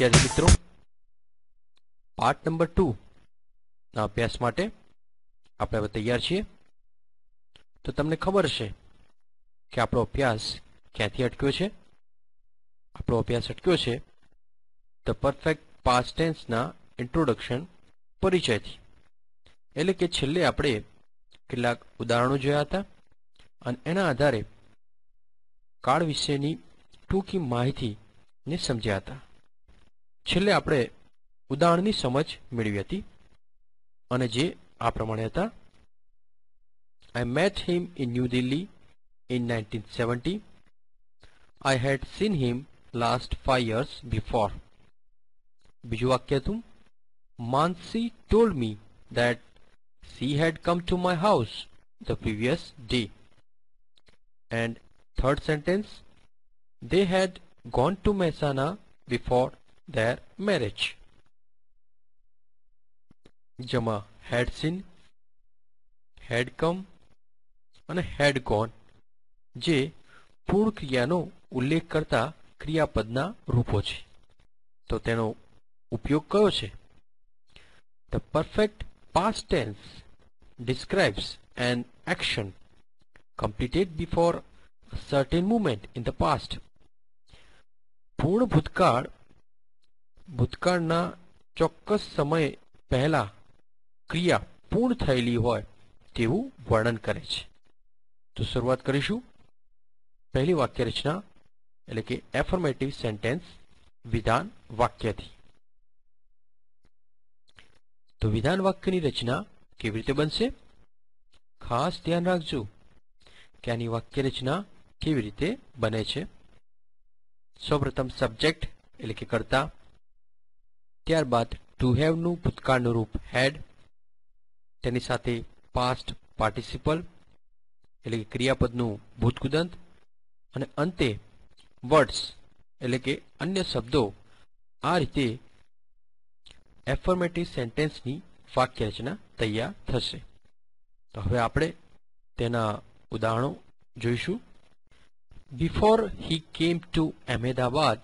વિદ્યાર્થી મિત્રો part number two ના અભ્યાસ માટે આપણે હવે તૈયાર છીએ તો તમને ખબર છે કે આપણો અભ્યાસ ક્યાંથી અટક્યો છે આપણો અભ્યાસ અટક્યો છે ધ પરફેક્ટ પાસ્ટ ટેન્સના ઇન્ટ્રોડક્શન પરિચયથી એટલે કે છેલ્લે આપણે કેટલાક ઉદાહરણો જોયા હતા અને એના આધારે કાળ વિશેની ટૂંકી માહિતીને સમજ્યા હતા છેલ્લે આપણે ઉદાહરણની સમજ મેળવી હતી અને જે આ પ્રમાણે હતા I met him in New Delhi in 1970. I had seen him last five years before. બીજું વાક્ય હતું Mansi told me that she had come to my house the previous day. And third sentence, they had gone to Mehsana before their marriage. જેમાં had seen હેડ કમ અને હેડ gone જે પૂર્ણ ક્રિયાનો ઉલ્લેખ કરતા ક્રિયાપદના રૂપો છે તો તેનો ઉપયોગ કયો છે the perfect past tense describes an action completed before a certain moment in the past. પૂર્ણ ભૂતકાળ ભૂતકાળના ચોક્કસ સમય પહેલા ક્રિયા પૂર્ણ થયેલી હોય તેવું વર્ણન કરે છે તો શરૂઆત કરીશું પહેલી વાક્ય રચના એટલે કે એફર્મેટિવ સેન્ટેન્સ વિધાન વાક્યથી તો વિધાન વાક્યની રચના કેવી રીતે બનશે ખાસ ધ્યાન રાખજો કે આની વાક્યરચના કેવી રીતે બને છે સૌપ્રથમ સબ્જેક્ટ એટલે કે કરતા ત્યારબાદ ટુ હેવનું ભૂતકાળનું રૂપ હેડ તેની સાથે પાસ્ટ પાર્ટિસિપલ એટલે કે ક્રિયાપદનું ભૂતકુદંત અને અંતે વર્ડ્સ એટલે કે અન્ય શબ્દો આ રીતે એફર્મેટિવ સેન્ટેન્સની વાક્યરચના તૈયાર થશે તો હવે આપણે તેના ઉદાહરણો જોઈશું before he came to Ahmedabad,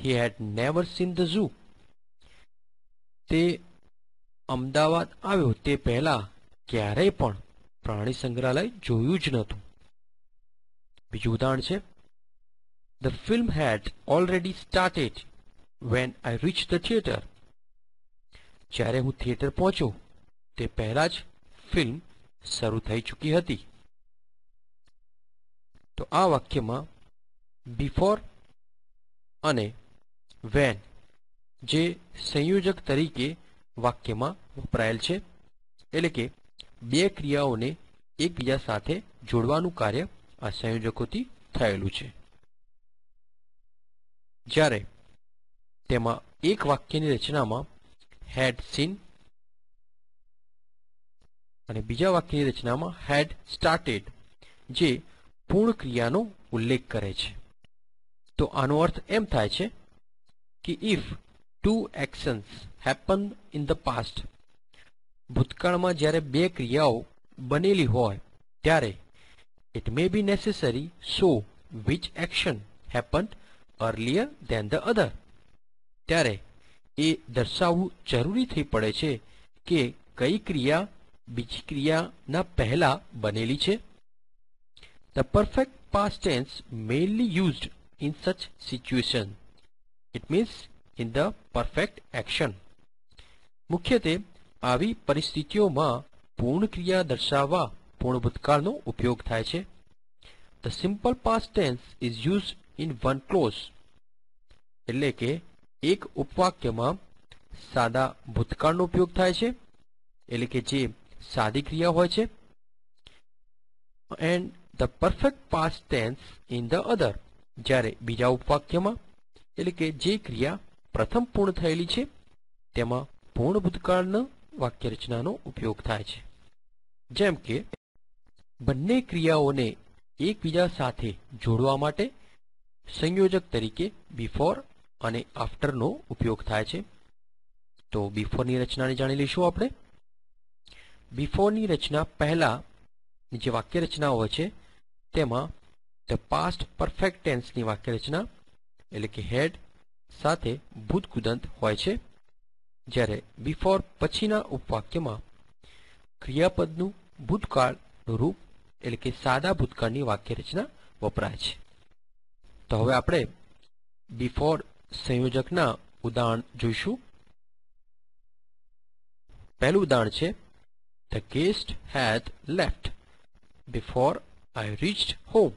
he had never seen the zoo તે અમદાવાદ આવ્યો તે પહેલાં ક્યારેય પણ પ્રાણી સંગ્રહાલય જોયું જ નહોતું બીજું ઉદાહરણ છે the film had already started when I reach the theatre જ્યારે હું થિયેટર પહોંચ્યો તે પહેલાં જ ફિલ્મ શરૂ થઈ ચૂકી હતી તો આ વાક્યમાં બિફોર અને વેન જે સંયોજક તરીકે વાક્યમાં વપરાયેલ છે એટલે કે બે ક્રિયાઓને એકબીજા સાથે જોડવાનું કાર્ય આ સંયોજકોથી થયેલું છે જ્યારે તેમાં એક વાક્યની રચનામાં હેડ સીન અને બીજા વાક્યની રચનામાં હેડ સ્ટાર્ટેડ જે પૂર્ણ ક્રિયાનો ઉલ્લેખ કરે છે તો આનો અર્થ એમ થાય છે કે if two actions happened in the past ભૂતકાળમાં જ્યારે બે ક્રિયાઓ બનેલી હોય ત્યારે it may be necessary so which action happened earlier than the other ત્યારે એ દર્શાવવું જરૂરી થઈ પડે છે કે કઈ ક્રિયા બીજી ક્રિયાના પહેલા બનેલી છે The perfect past tense mainly used in such situation. It means in the perfect action મુખ્યત્વે આવી પરિસ્થિતિઓમાં પૂર્ણ ક્રિયા દર્શાવવા પૂર્ણ ભૂતકાળનો ઉપયોગ થાય છે the simple past tense is use in one clause એટલે કે એક ઉપવાક્યમાં સાદા ભૂતકાળનો ઉપયોગ થાય છે એટલે કે જે સાદી ક્રિયા હોય છે and the perfect past tense in the other જ્યારે બીજા ઉપવાક્યમાં એટલે કે જે ક્રિયા પ્રથમ પૂર્ણ થયેલી છે તેમાં પૂર્ણ ભૂતકાળના વાક્યરચનાનો ઉપયોગ થાય છે જેમ કે બંને ક્રિયાઓને એકબીજા સાથે જોડવા માટે સંયોજક તરીકે બિફોર અને આફ્ટરનો ઉપયોગ થાય છે તો બિફોરની રચનાને જાણી લઈશું આપણે બિફોરની રચના પહેલા જે વાક્ય રચના હોય છે તેમાં ધ પાસ્ટ પરફેક્ટ ટેન્સની વાક્ય રચના એટલે કે હેડ સાથે ભૂતકુદંત હોય છે જ્યારે બિફોર પછીના ઉપવાક્યમાં ક્રિયાપદનું ભૂતકાળનું રૂપ એટલે કે સાદા ભૂતકાળની વાક્યરચના વપરાય છે તો હવે આપણે બિફોર સંયોજકના ઉદાહરણ જોઈશું પહેલું ઉદાહરણ છે the guest had left before I reached home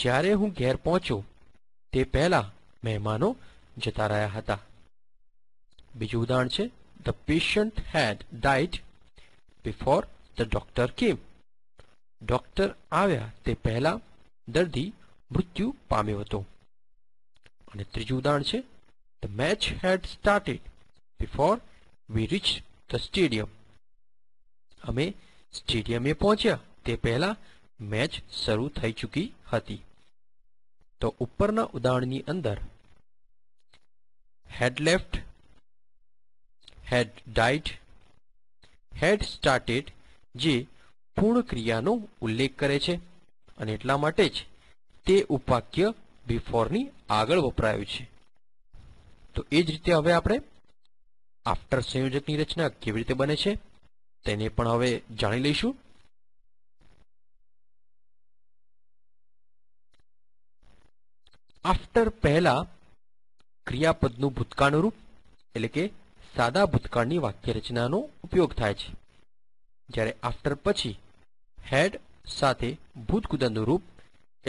જ્યારે હું ઘેર પહોંચ્યો તે પહેલાં મહેમાનો જતા રહ્યા હતા બીજું ઉદાહરણ છે the patient had died before the doctor came doctor આવ્યા તે પહેલા દર્દી મૃત્યુ પામ્યો હતો અને ત્રીજું ઉદાહરણ છે the match had started before we reach the stadium અમે સ્ટેડિયમે પહોંચ્યા તે પહેલા મેચ શરૂ થઈ ચૂકી હતી તો ઉપરના ઉદાહરણની અંદર had left, had died, had started જે પૂર્ણ ક્રિયાનો ઉલ્લેખ કરે છે અને એટલા માટે જ તે ઉપાક્ય બિફોરની આગળ વપરાયું છે તો એ જ રીતે હવે આપણે આફ્ટર સંયોજકની રચના કેવી રીતે બને છે તેને પણ હવે જાણી લઈશું આફ્ટર પહેલા ક્રિયાપદનું ભૂતકાળનું રૂપ એટલે કે સાદા ભૂતકાળની વાક્યરચનાનો ઉપયોગ થાય છે જ્યારે આફ્ટર પછી હેડ સાથે ભૂતકુદનનું રૂપ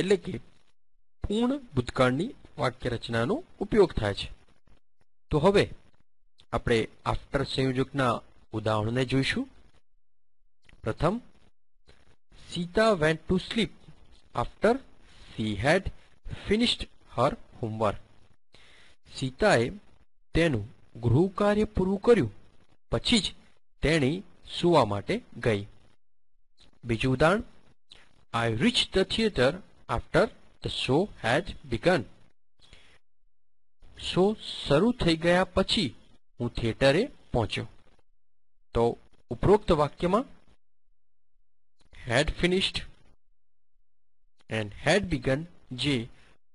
એટલે કે પૂર્ણ ભૂતકાળની વાક્યરચનાનો ઉપયોગ થાય છે તો હવે આપણે આફ્ટર સંયોજકના ઉદાહરણને જોઈશું પ્રથમ Sita went to sleep after she had finished her homework સીતાએ તેનું ગૃહકાર્ય પૂરું કર્યું પછી જ તેણી સૂવા માટે ગઈ બીજું ઉદાહરણ I reach the theatre after the show has begun show શરૂ થઈ ગયા પછી હું થિયેટરે પહોંચ્યો તો ઉપરોક્ત વાક્યમાં had finished and had begun જે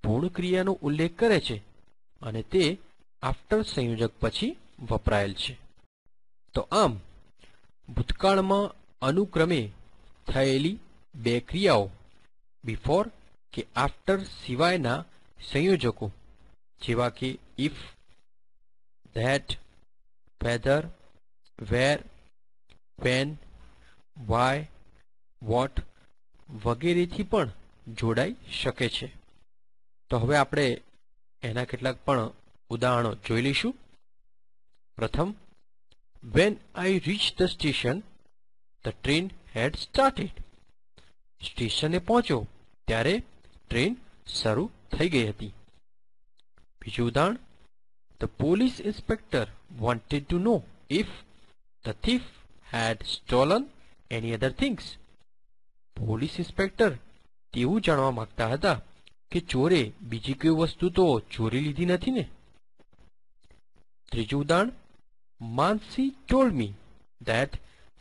પૂર્ણ ક્રિયાનો ઉલ્લેખ કરે છે અને તે આફ્ટર સંયોજક પછી વપરાયેલ છે તો આમ ભૂતકાળમાં અનુક્રમે થયેલી બે ક્રિયાઓ બિફોર કે આફ્ટર સિવાયના સંયોજકો જેવા કે if that whether where when why what વગેરેથી પણ જોડાઈ શકે છે તો હવે આપણે એના કેટલાક પણ ઉદાહરણો જોઈ લઈશું પ્રથમ when I reach the station the train had started સ્ટેશને પહોંચ્યો ત્યારે ટ્રેન શરૂ થઈ ગઈ હતી બીજું ઉદાહરણ the police inspector wanted to know if the thief had stolen any other things police inspector તેવું જાણવા માંગતા હતા કે ચોરે બીજી કોઈ વસ્તુ તો ચોરી લીધી નથી ને ત્રીજું ઉદાહરણ Mansi told me that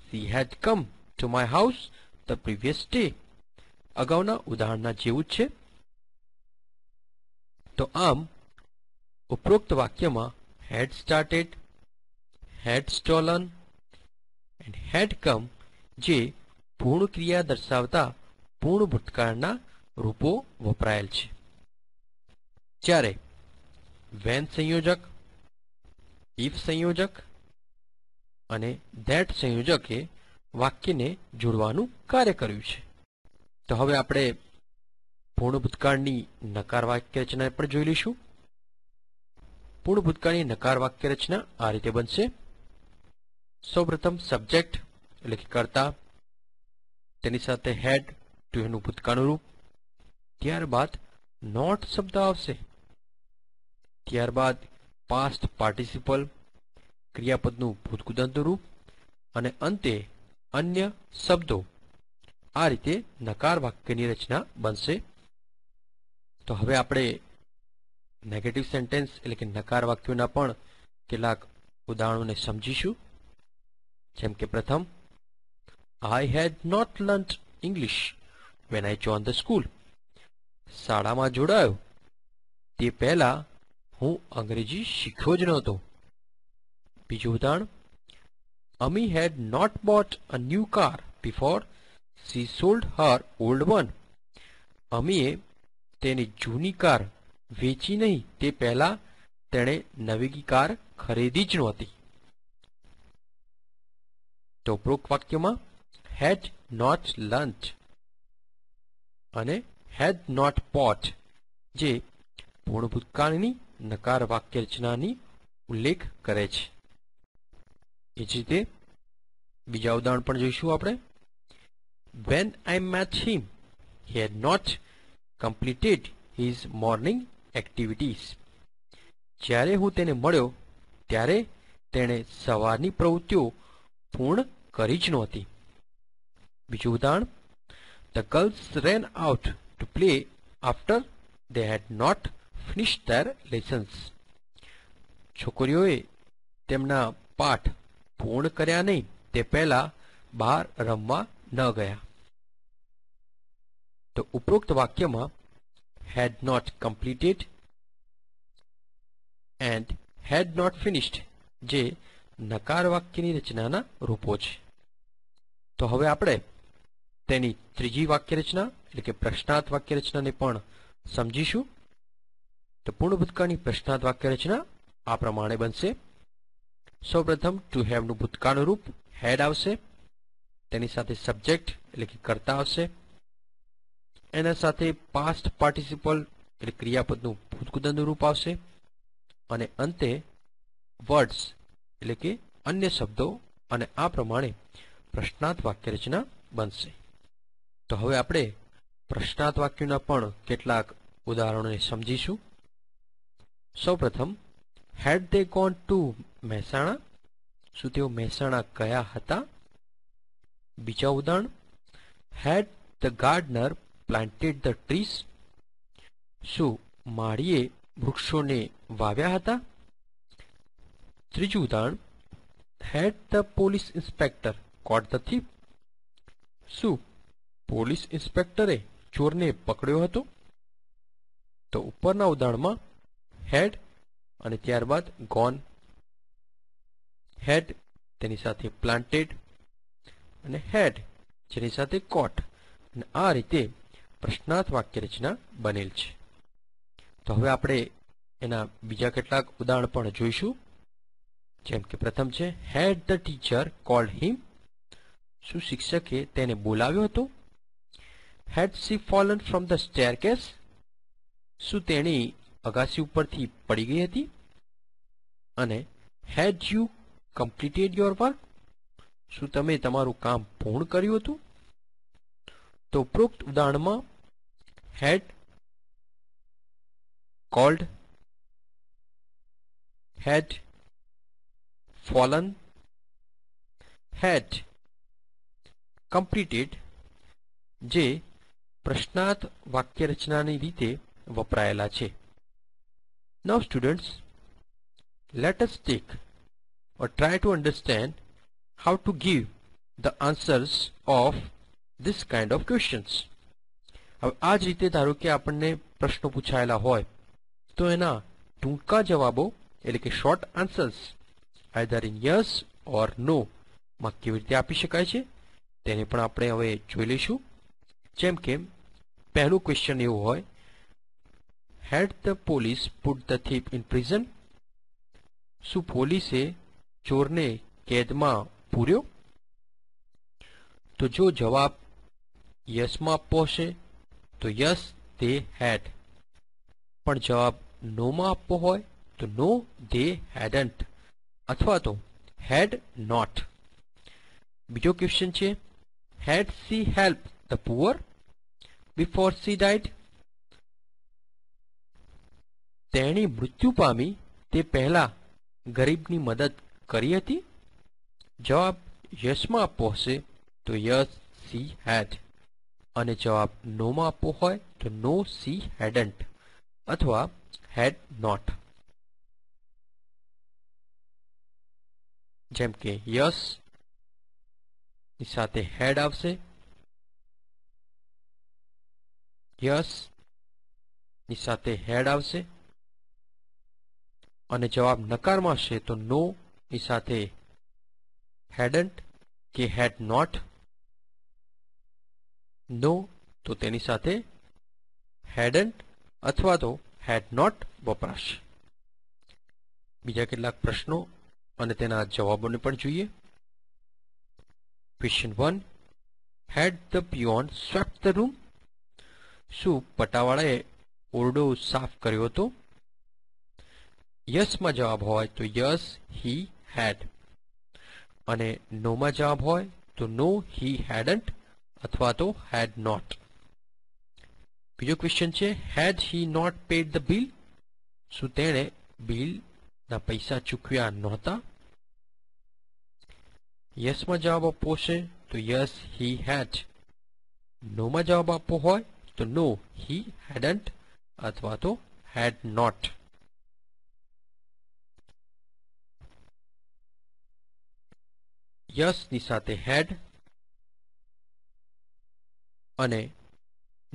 she had come to my house the previous day અગાઉના ઉદાહરણના જેવું જ છે તો આમ ઉપરોક્ત વાક્યમાં had started had stolen and had come જે પૂર્ણ ક્રિયા દર્શાવતા પૂર્ણ ભૂતકાળના રૂપો વપરાયેલ છે જ્યારે વેન સંયોજક ઇફ સંયોજક અને ધેટ સંયોજકે વાક્યને જોડવાનું કાર્ય કર્યું છે તો હવે આપણે પૂર્ણ ભૂતકાળની નકાર વાક્ય રચના પણ જોઈ લઈશું પૂર્ણ ભૂતકાળની નકાર વાક્ય રચના આ રીતે બનશે સૌપ્રથમ સબ્જેક્ટ એટલે કે કરતા તેની સાથે હેડ ટુ એનું ભૂતકાળનું રૂપ ત્યારબાદ નોટ શબ્દ આવશે ત્યારબાદ પાસ્ટ પાર્ટિસિપલ ક્રિયાપદનું ભૂતકુદંત રૂપ અને અંતે અન્ય શબ્દો આ રીતે નકાર વાક્યની રચના બનશે તો હવે આપણે નેગેટિવ સેન્ટેન્સ એટલે કે નકાર વાક્યોના પણ કેટલાક ઉદાહરણોને સમજીશું જેમ કે પ્રથમ I had not learn English when I join the school શાળામાં જોડાયો તે પહેલાં હું અંગ્રેજી શીખ્યો જ નહોતો બીજું ઉદાહરણ Ami had not bought a new car before she sold her old one અમીએ તેની જૂની કાર વેચી નહીં તે પહેલાં તેણે નવી કાર ખરીદી જ નહોતી તો ઉપરોક્ત વાક્યમાં હેડ નોટ લંચ અને હેડ નોટ પોટ જે પૂર્ણભૂતકાળની નકાર વાક્ય રચનાની ઉલ્લેખ કરે છે એ જ રીતે બીજા ઉદાહરણ પણ જોઈશું આપણે when I match him he had not completed his morning activities જ્યારે હું તેને મળ્યો ત્યારે તેણે સવારની પ્રવૃત્તિઓ પૂર્ણ કરી જ નહોતી બીજું ઉદાહરણ the girls ran out to play after they had not finished their lessons. છોકરીઓએ તેમના પાઠ પૂર્ણ કર્યા નહીં તે પહેલા બહાર રમવા ન ગયા તો ઉપરોક્ત વાક્યમાં had not completed and had not finished જે નકાર વાક્યની રચનાના રૂપો છે તો હવે આપણે તેની ત્રીજી વાક્યરચના એટલે કે પ્રશ્નાર્થ વાક્યરચનાને પણ સમજીશું તો પૂર્ણ ભૂતકાળની પ્રશ્નાર્થ વાક્યરચના આ પ્રમાણે બનશે સૌપ્રથમ ટુ હેવનું ભૂતકાળનું રૂપ હેડ આવશે તેની સાથે સબ્જેક્ટ એટલે કે કરતા આવશે એના સાથે પાસ્ટ પાર્ટિસિપલ એટલે ક્રિયાપદનું ભૂતકુદનનું રૂપ આવશે અને અંતે વર્ડ્સ એટલે કે અન્ય શબ્દો અને આ પ્રમાણે પ્રશ્નાર્થ વાક્યરચના બનશે તો હવે આપણે પ્રશ્નાર્થ વાક્યોના પણ કેટલાક ઉદાહરણોને સમજીશું સૌપ્રથમ had they gone to Mehsana શું તેઓ મહેસાણા ગયા હતા બીજા ઉદાહરણ had the gardener planted the trees શું માળીએ વૃક્ષોને વાવ્યા હતા ત્રીજું ઉદાહરણ had the police inspector caught the thief શું પોલીસ ઇન્સ્પેક્ટરે ચોરને પકડ્યો હતો તો ઉપરના ઉદાહરણમાં હેડ અને ત્યારબાદ ગોન હેડ તેની સાથે પ્લાન્ટેડ અને હેડ જેની સાથે કોટ અને આ રીતે પ્રશ્નાર્થ વાક્ય રચના બનેલ છે તો હવે આપણે એના બીજા કેટલાક ઉદાહરણ પણ જોઈશું જેમ કે પ્રથમ છે had the teacher called him શું શિક્ષકે તેને બોલાવ્યો હતો had she fallen from the staircase શું તેણી અગાસી ઉપરથી પડી ગઈ હતી અને had you completed your work શું તમે તમારું કામ પૂર્ણ કર્યું હતું તો ઉપરોક્ત ઉદાહરણમાં હેડ કોલ્ડ હેડ ફોલન હેડ કમ્પ્લીટેડ જે પ્રશ્નાર્થ વાક્યરચનાની રીતે વપરાયેલા છે now students let us take or try to understand how to give the answers of this kind of હવે આ જ રીતે ધારો કે આપણને પ્રશ્નો પૂછાયેલા હોય તો એના ટૂંકા જવાબો એટલે કે short answers either in yes or no માં કેવી રીતે આપી શકાય છે તેને પણ આપણે હવે જોઈ લઈશું જેમ કે પહેલું ક્વેશ્ચન એવું હોય had the police put the thief in prison શું પોલીસે ચોરને કેદમાં પૂર્યો તો જો જવાબ યસમાં આપવો તો યસ દે હેડ પણ જવાબ નોમાં આપવો હોય તો નો દે હેડન્ટ અથવા તો હેડ નોટ બીજો ક્વેશ્ચન છે had she help the poor before she died તેણી મૃત્યુ પામી તે પહેલા ગરીબની મદદ કરી હતી જવાબ યશમાં આપવો હશે તો યસ સી હેડ અને જવાબ નોમાં આપવો હોય તો નો સી હેડન્ટ અથવા હેડ નોટ જેમ કે યસ ની સાથે હેડ આવશે યસ ની સાથે હેડ આવશે અને જવાબ નકારમાં છે તો નો ની સાથે હેડન્ટ કે હેડ નોટ નો તો તેની સાથે હેડન્ટ અથવા તો હેડ નોટ વપરાશ બીજા કેટલાક પ્રશ્નો અને તેના જવાબોને પણ જોઈએ question one had the peon swept the room શું પટાવાળાએ ઓરડો સાફ કર્યો હતો યસમાં જવાબ હોય તો યસ હી હેડ અને નોમાં જવાબ હોય તો નો હી હેડન્ટ અથવા તો હેડ નોટ બીજો ક્વેશ્ચન છે had he not paid the bill શું તેણે બિલના પૈસા ચૂકવ્યા નહોતા યસમાં જવાબ આપવો છે તો યસ હી હેડ નોમાં જવાબ આપવો હોય તો નો હી હેડન્ટ અથવા તો હેડ નોટ ની સાથે હેડ અને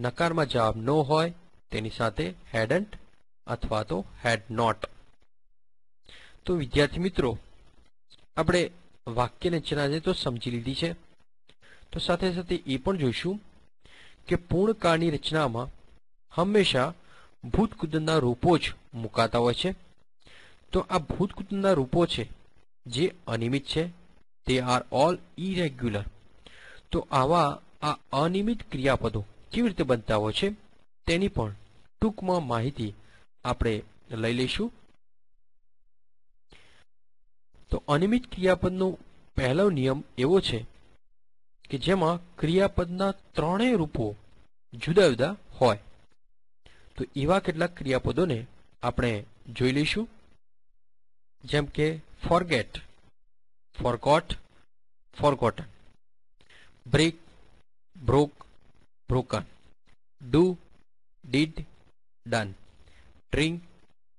નકારમાં જવાબ નો હોય તેની સાથે હેડન્ટ અથવા તો હેડ નોટ તો વિદ્યાર્થી મિત્રો આપણે વાક્યને રચના તો સમજી લીધી છે તો સાથે સાથે એ પણ જોઈશું કે પૂર્ણ કાળની રચનામાં હંમેશા ભૂતકુદનના રૂપો જ મુકાતા હોય છે તો આ ભૂતકુદનના રૂપો છે જે અનિયમિત છે તે આર ઓલ ઇરેગ્યુલર તો આવા આ અનિયમિત ક્રિયાપદો કેવી રીતે બનતા હોય છે તેની પણ ટૂંકમાં માહિતી આપણે લઈ લઈશું તો અનિમિત ક્રિયાપદનો પહેલો નિયમ એવો છે કે જેમાં ક્રિયાપદના ત્રણેય રૂપો જુદા જુદા હોય તો એવા કેટલાક ક્રિયાપદોને આપણે જોઈ લઈશું જેમ કે forget forgot forgotten break broke broken do did done drink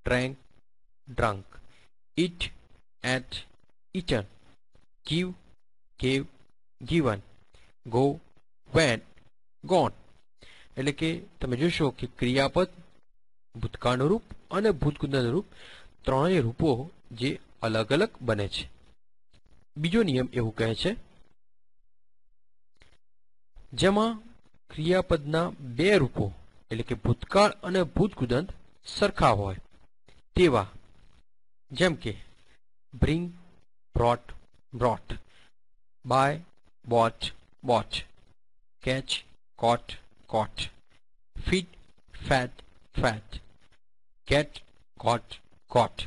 drank drunk eat ate eaten give gave given go went gone એટલે કે તમે જોશો કે ક્રિયાપદ ભૂતકાળનું રૂપ અને ભૂતગુંધનું રૂપ ત્રણેય રૂપો જે અલગ અલગ બને છે બીજો નિયમ એવું કહે છે જેમાં ક્રિયાપદના બે રૂપો એટલે કે ભૂતકાળ અને ભૂતગુદંત સરખા હોય તેવા જેમ કે bring brought brought buy bought bought catch caught caught feed fat fat get caught caught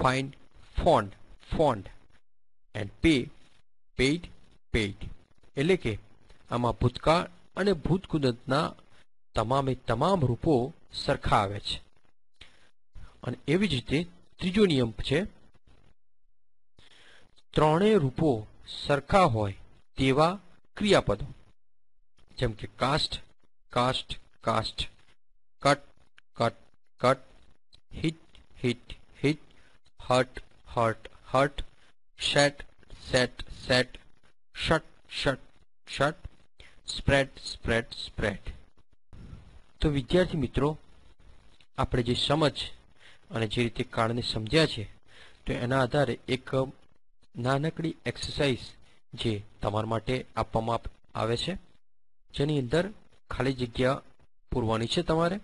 find fond fond and pay paid paid એટલે કે આમાં ભૂતકાળ અને ભૂતકુદંતના તમામે તમામ રૂપો સરખા આવે છે અને એવી જ રીતે ત્રીજો નિયમ છે ત્રણેય રૂપો સરખા હોય તેવા ક્રિયાપદો જેમ કે cast cast cast cut cut cut hit hit hit hurt hurt hurt set set set shut shut shut spread spread spread તો વિદ્યાર્થી મિત્રો આપણે જે સમજ અને જે રીતે કાળને સમજ્યા છે તો એના આધારે એક નાનકડી એક્સરસાઇઝ જે તમારા માટે આપવામાં આવે છે જેની અંદર ખાલી જગ્યા પૂરવાની છે તમારે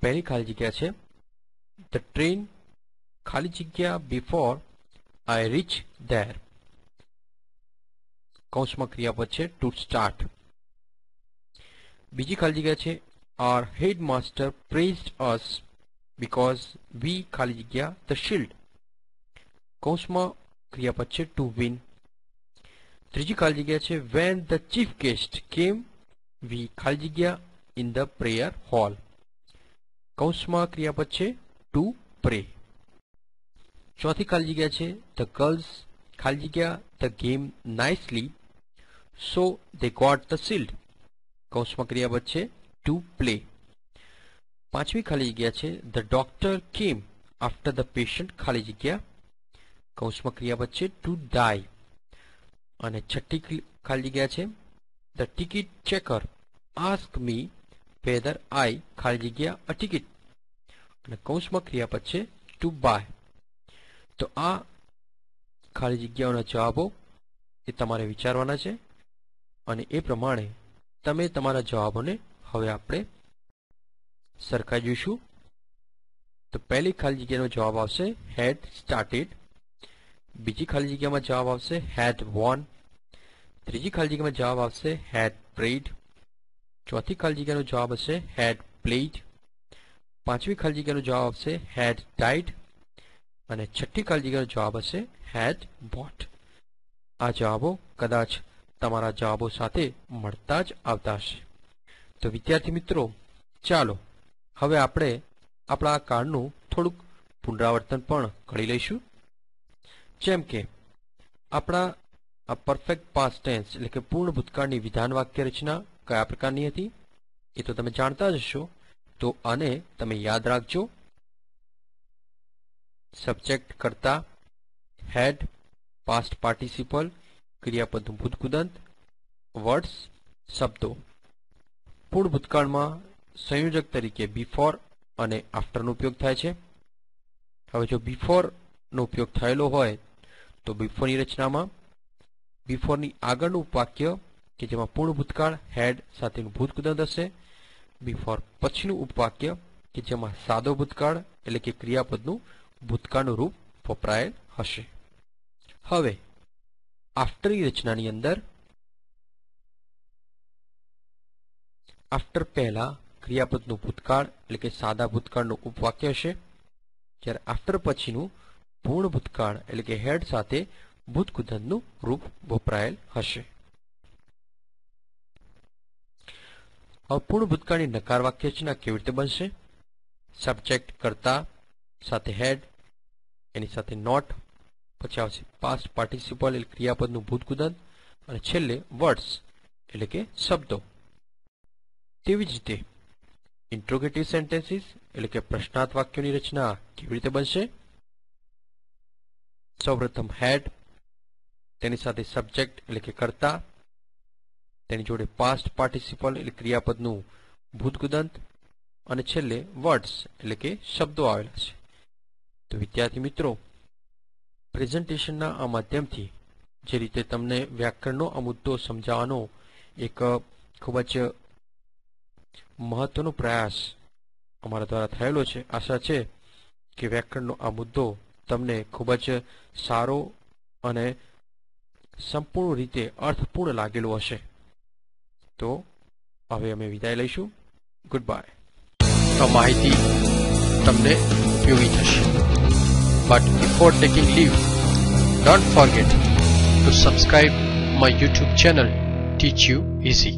પહેલી ખાલી જગ્યા છે ધ ટ્રેન ખાલી જગ્યા બિફોર આઈ રીચ ધેર કૌંસમાં ક્રિયાપદ છે ટુ સ્ટાર્ટ બીજી ખાલી જગ્યા છે our headmaster praised us because we ખાલી જગ્યા ધ શિલ્ડ કૌંસમાં ક્રિયાપદ છે ટુ વિન ત્રીજી ખાલી જગ્યા છે વેન ધ ચીફ ગેસ્ટ કેમ વી ખાલી જગ્યા ઇન ધ પ્રેયર હોલ કૌંસમાં ક્રિયાપદ છે ટુ પ્રે ચોથી ખાલી જગ્યા છે ધ ગર્લ્સ ખાલી જગ્યા the game nicely so they got the shield કૌંસમાં ક્રિયાપદ છે ટુ પ્લે પાંચમી ખાલી જગ્યા છે the doctor came after the patient ખાલી જગ્યા કૌંસમાં ક્રિયા વચ્ચે ટુ ડાય અને છઠ્ઠી ખાલી જગ્યા છે the ticket checker ask me whether I ખાલી જગ્યા અ ટિકિટ અને કૌંસમાં ક્રિયાપદ છે ટુ બાય તો આ ખાલી જગ્યાઓના જવાબો એ તમારે વિચારવાના છે અને એ પ્રમાણે તમે તમારા જવાબોને હવે આપણે સરખા જોઈશું તો પહેલી ખાલી જગ્યાનો જવાબ આવશે હેડ સ્ટાર્ટેડ બીજી ખાલી જગ્યામાં જવાબ આવશે હેડ વોન ત્રીજી ખાલી જગ્યામાં જવાબ આવશે હેડ પ્રેડ ચોથી ખાલી જગ્યાનો જવાબ હશે હેડ પ્લેડ પાંચમી ખાલી જગ્યાનો જવાબ આવશે હેડ ટાઈડ અને છઠ્ઠી ખાલી જગ્યાનો જવાબ હશે હેડ બોટ આ જવાબો કદાચ તમારા જવાબો સાથે મળતા જ આવતા હશે તો વિદ્યાર્થી મિત્રો ચાલો હવે આપણે આપણા કાર્ડનું થોડુંક પુનરાવર્તન પણ કરી લઈશું જેમ કે આપણા આ પરફેક્ટ પાસ્ટ ટેન્સ એટલે કે પૂર્ણ ભૂતકાળની વિધાન વાક્ય રચના કયા પ્રકારની હતી એ તો તમે જાણતા જ હશો તો આને તમે યાદ રાખજો સબ્જેક્ટ કરતા હેડ પાસ્ટ પાર્ટિસિપલ ક્રિયાપદનું ભૂતકુદંત વર્ડ્સ શબ્દો પૂર્ણ ભૂતકાળમાં સંયોજક તરીકે બિફોર અને આફ્ટરનો ઉપયોગ થાય છે હવે જો બિફોરનો ઉપયોગ થયેલો હોય તો બિફોરની રચનામાં બિફોરની આગળનું ઉપવાક્ય કે જેમાં પૂર્ણ ભૂતકાળ હેડ સાથેનું ભૂતકૃતંત્ર હશે બિફોર પછીનું ઉપવાક્ય કે જેમાં સાદો ભૂતકાળ એટલે કે ક્રિયાપદનું ભૂતકાળનું રૂપ વપરાયેલ હશે હવે આફ્ટરની રચનાની અંદર આફ્ટર પહેલા ક્રિયાપદનું ભૂતકાળ એટલે કે સાદા ભૂતકાળનું ઉપવાક્ય હશે જ્યારે આફ્ટર પછીનું પૂર્ણ ભૂતકાળ એટલે કે હેડ સાથે ભૂતકુદનનું રૂપ વપરાયેલ હશે હવે પૂર્ણ ભૂતકાળની નકાર વાક્ય રચના કેવી રીતે બનશે સબ્જેક્ટ કરતા સાથે હેડ એની સાથે નોટ પછી આવશે પાસ્ટ પાર્ટિસિપલ એટલે ક્રિયાપદનું ભૂતકુદન અને છેલ્લે વર્ડ્સ એટલે કે શબ્દો તેવી જ રીતે ઇન્ટ્રોગેટિવ સેન્ટેન્સીસ એટલે કે પ્રશ્નાર્થ વાક્યોની રચના કેવી રીતે બનશે સૌપ્રથમ હેડ તેની સાથે સબ્જેક્ટ એટલે કે કરતા તેની જોડે પાસ્ટ પાર્ટિસિપલ એટલે ક્રિયાપદનું ભૂતગુદંત અને છેલ્લે વર્ડ્સ એટલે કે શબ્દો આવેલા છે તો વિદ્યાર્થી મિત્રો પ્રેઝન્ટેશનના આ માધ્યમથી જે રીતે તમને વ્યાકરણનો આ મુદ્દો સમજાવવાનો એક ખૂબ જ મહત્વનો પ્રયાસ અમારા દ્વારા થયેલો છે આશા છે કે વ્યાકરણનો આ મુદ્દો તમને ખૂબ જ સારો અને સંપૂર્ણ રીતે અર્થપૂર્ણ લાગેલો હશે તો હવે અમે વિદાય લઈશું ગુડ બાય આ માહિતી તમને ઉપયોગી થશે but before taking leave don't forget to subscribe my YouTube channel teach you easy